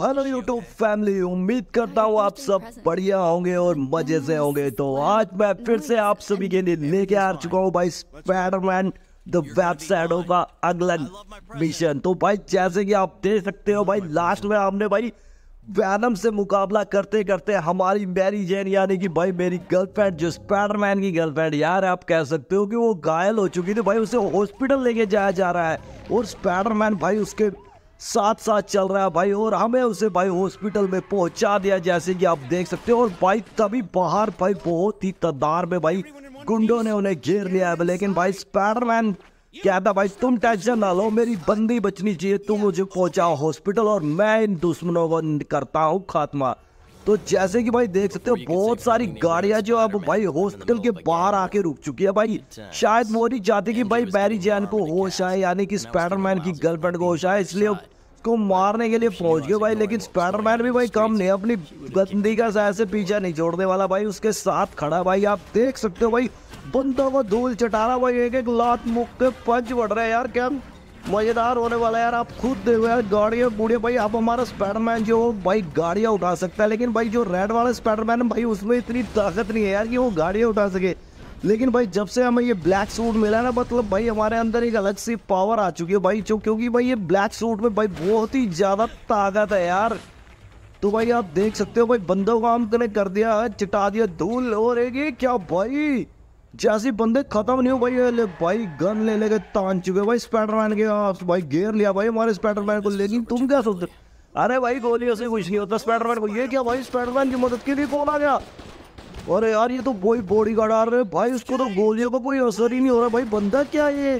hello YouTube family उम्मीद करता हूँ आप सब बढ़िया होंगे और मजे से होंगे तो आज मैं फिर से आप सभी के लिए लेके आ चुका हूँ भाई स्पैडरमैन द वेबसाइटो का अगला मिशन तो भाई जैसे कि आप देख सकते हो भाई लास्ट में हमने भाई वैनम से मुकाबला करते करते हमारी मैरी जैन यानी कि भाई मेरी गर्लफ्रेंड जो स्पैडरमैन की गर्लफ्रेंड यार आप कह सकते हो कि वो घायल हो चुकी थी भाई उसे हॉस्पिटल लेके जाया जा रहा है और स्पैडरमैन भाई उसके साथ साथ चल रहा है भाई और हमें उसे भाई हॉस्पिटल में पहुंचा दिया जैसे कि आप देख सकते हो और भाई तभी बाहर भाई बहुत ही तदार में भाई गुंडों ने उन्हें घेर लिया है लेकिन भाई स्पाइडरमैन कहता भाई तुम टेंशन ना लो मेरी बंदी बचनी चाहिए तुम मुझे पहुंचाओ हॉस्पिटल और मैं इन दुश्मनों को करता हूँ खात्मा तो जैसे कि भाई देख सकते हो बहुत सारी गाड़ियां जो अब भाई हॉस्पिटल के बाहर आके रुक चुकी है भाई शायद वो नहीं चाहती कि भाई मैरी जैन को होश आए यानी कि स्पाइडरमैन की गर्लफ्रेंड को होश आए इसलिए को मारने के लिए पहुंच गए भाई लेकिन स्पाइडरमैन भी भाई कम नहीं अपनी गंदी का साय से पीछा नहीं छोड़ने वाला भाई उसके साथ खड़ा भाई आप देख सकते हो भाई बंदा को धूल चटा रहा भाई एक एक लात मुख के पंच बढ़ रहा है यार क्या मजेदार होने वाला है यार आप खुद देखो यार गाड़ियाँ बूढ़े भाई आप हमारा स्पाइडरमैन जो भाई गाड़ियाँ उठा सकता है लेकिन भाई जो रेड वाला स्पाइडरमैन है भाई उसमें इतनी ताकत नहीं है यार कि वो गाड़ियाँ उठा सके लेकिन भाई जब से हमें ये ब्लैक सूट मिला ना मतलब भाई हमारे अंदर एक अलग सी पावर आ चुकी है भाई जो क्योंकि भाई ये ब्लैक सूट में भाई बहुत ही ज़्यादा ताकत है यार तो भाई आप देख सकते हो भाई बंदों को हमने कर दिया है चिटा दिया धूल हो रही क्या भाई जैसे बंदे खत्म नहीं हो भाई ले भाई गन ले लेके तान चुके भाई स्पैडरमैन के भाई घेर लिया भाई हमारे स्पैडरमैन को लेकिन तुम क्या सोचते अरे भाई गोलियों से कुछ नहीं होता स्पैडरमैन को ये क्या भाई स्पैडरमैन की मदद के लिए कौन आ गया अरे यार ये तो बॉय बॉडी गार्ड आ रहे है भाई उसको तो गोलियों का को कोई असर ही नहीं हो रहा भाई बंदा क्या ये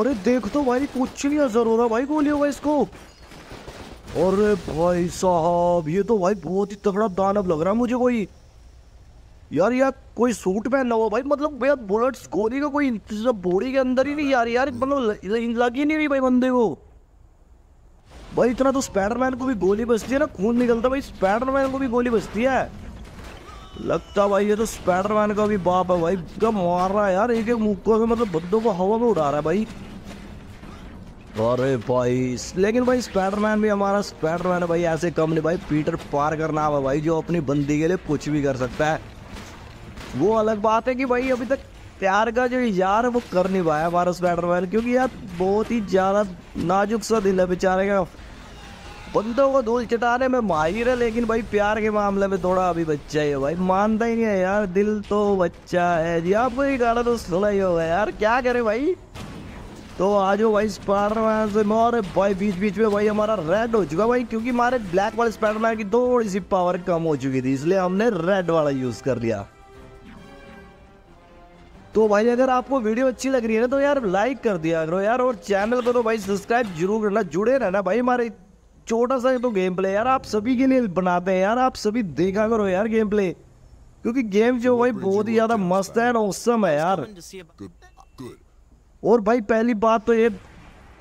अरे देख तो भाई कुछ नहीं असर हो रहा भाई गोलियों का इसको अरे भाई साहब ये तो भाई बहुत ही तगड़ा दानव लग रहा है मुझे कोई यार यार कोई सूट पहन हुआ भाई मतलब भैया बुलेट्स गोली का कोई इंतजाम बॉडी के अंदर ही नहीं यार यार मतलब लग ही नहीं रही भाई बंदे को भाई इतना तो स्पाइडरमैन को भी गोली बजती है ना खून निकलता भाई स्पाइडरमैन को भी गोली बजती है लगता भाई ये तो स्पैडरमैन का भी बाप है भाई क्या मार रहा है यार एक एक मुक्को से मतलब बंदों को हवा में उड़ा रहा है भाई अरे भाई लेकिन भाई स्पैडरमैन भी हमारा स्पैडरमैन है भाई ऐसे कम नहीं भाई पीटर पार्कर नाम है भाई जो अपनी बंदी के लिए कुछ भी कर सकता है वो अलग बात है कि भाई अभी तक प्यार का जो यार है वो कर नहीं पाया हमारा स्पैडरमैन क्योंकि यार बहुत ही ज़्यादा नाजुक सा दिल है बेचारे का बंदों को धूल चटाने में माहिर है लेकिन भाई प्यार के मामले में थोड़ा अभी बच्चा ही है भाई मानता ही नहीं है यार दिल तो बच्चा है जी आपको ये गाना तो सुना ही होगा यार क्या करे भाई तो आज भाई स्पाइडरमैन से और भाई बीच बीच में भाई हमारा रेड हो चुका भाई क्योंकि हमारे ब्लैक वाले स्पाइडरमैन की थोड़ी सी पावर कम हो चुकी थी इसलिए हमने रेड वाला यूज़ कर लिया तो भाई अगर आपको वीडियो अच्छी लग रही है ना तो यार लाइक कर दिया करो यार और चैनल को तो भाई सब्सक्राइब जरूर करना जुड़े रहना भाई हमारे छोटा सा तो गेम प्ले यार आप सभी के लिए बनाते हैं यार आप सभी देखा करो यार गेम प्ले क्योंकि गेम जो भाई बहुत ही ज्यादा मस्त है और औसम है यार और भाई पहली बात तो ये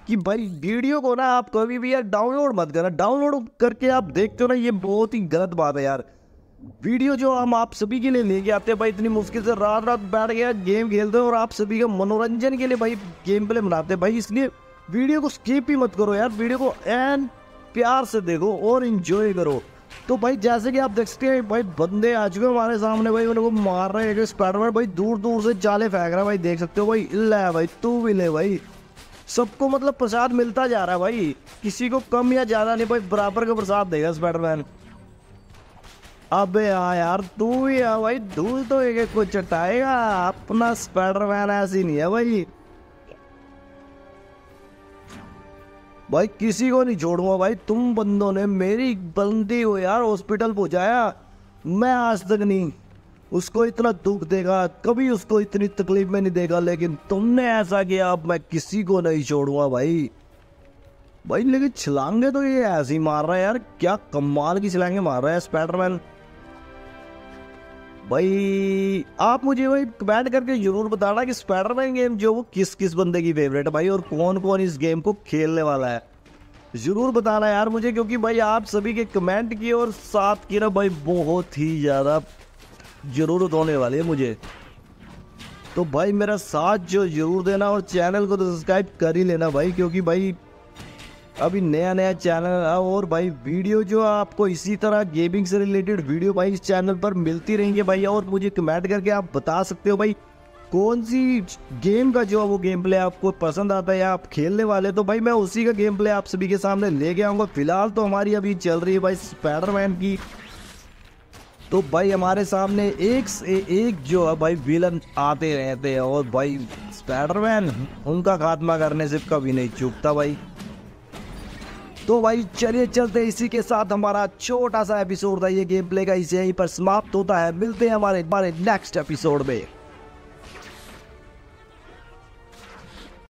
कि भाई वीडियो को ना आप कभी भी यार डाउनलोड मत करना डाउनलोड करके आप देखते हो ना ये बहुत ही गलत बात है यार वीडियो जो हम आप सभी के लिए लेके आते हैं भाई इतनी मुश्किल से रात रात बैठ गया गेम खेलते हैं और आप सभी का मनोरंजन के लिए भाई गेम प्ले बनाते हैं भाई इसलिए वीडियो को स्किप ही मत करो यार वीडियो को एंड प्यार से देखो और इंजॉय करो तो भाई जैसे कि आप देख सकते हैं भाई बंदे आ चुके हमारे सामने भाई उनको मार रहे हैं जो स्पाइडरमैन भाई दूर दूर से जाले फेंक रहा है भाई देख सकते हो भाई इल्ला है भाई तू भी ले भाई सबको मतलब प्रसाद मिलता जा रहा है भाई किसी को कम या ज़्यादा नहीं भाई बराबर का प्रसाद देगा स्पाइडरमैन अबे हाँ यार तू ही है भाई दूर तो एक कुछ चटाएगा अपना स्पाइडरमैन ऐसी नहीं है भाई भाई किसी को नहीं छोड़ूंगा भाई तुम बंदों ने मेरी बंदी हो यार हॉस्पिटल पहुंचाया मैं आज तक नहीं उसको इतना दुख देगा कभी उसको इतनी तकलीफ में नहीं देगा लेकिन तुमने ऐसा किया अब मैं किसी को नहीं छोड़ूंगा भाई भाई लेकिन छलांगे तो ये ऐसे ही मार रहा है यार क्या कमाल की छलांगे मार रहा है स्पैटरमैन भाई आप मुझे भाई कमेंट करके जरूर बताना कि स्पाइडरमैन गेम जो वो किस किस बंदे की फेवरेट है भाई और कौन कौन इस गेम को खेलने वाला है ज़रूर बताना यार मुझे क्योंकि भाई आप सभी के कमेंट किए और साथ की ना भाई बहुत ही ज़्यादा ज़रूरत होने वाली है मुझे तो भाई मेरा साथ जो जरूर देना और चैनल को तो सब्सक्राइब कर ही लेना भाई क्योंकि भाई अभी नया नया चैनल और भाई वीडियो जो आपको इसी तरह गेमिंग से रिलेटेड वीडियो भाई इस चैनल पर मिलती रहेंगे भाई और मुझे कमेंट करके आप बता सकते हो भाई कौन सी गेम का जो है वो गेम प्ले आपको पसंद आता है या आप खेलने वाले तो भाई मैं उसी का गेम प्ले आप सभी के सामने लेके आऊँगा फिलहाल तो हमारी अभी चल रही है भाई स्पैडरमैन की तो भाई हमारे सामने एक से एक जो है भाई विलन आते रहते हैं और भाई स्पैडरमैन उनका खात्मा करने से कभी नहीं चुकता भाई तो भाई चलिए चलते इसी के साथ हमारा छोटा सा एपिसोड था ये गेम प्ले का इसे यहीं पर समाप्त होता है मिलते हैं हमारे हमारे नेक्स्ट एपिसोड में